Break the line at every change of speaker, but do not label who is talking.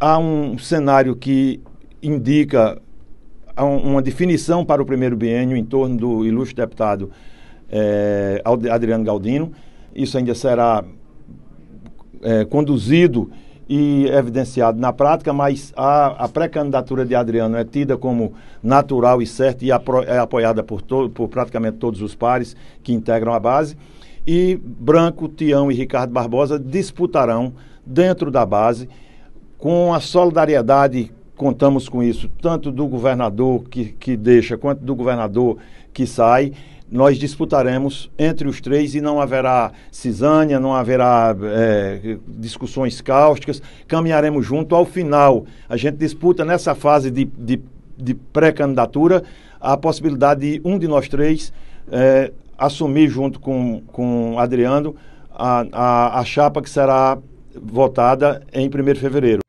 há um cenário que indica uma definição para o primeiro biênio em torno do ilustre deputado é, Adriano Galdino. Isso ainda será é, conduzido e evidenciado na prática, mas a, a pré-candidatura de Adriano é tida como natural e certa e apro, é apoiada por, to, por praticamente todos os pares que integram a base. E Branco, Tião e Ricardo Barbosa disputarão dentro da base com a solidariedade, contamos com isso, tanto do governador que, que deixa, quanto do governador que sai. Nós disputaremos entre os três e não haverá cisânia, não haverá é, discussões cáusticas, caminharemos junto. Ao final, a gente disputa nessa fase de, de, de pré-candidatura a possibilidade de um de nós três é, assumir junto com, com Adriano a, a, a chapa que será votada em 1 de fevereiro.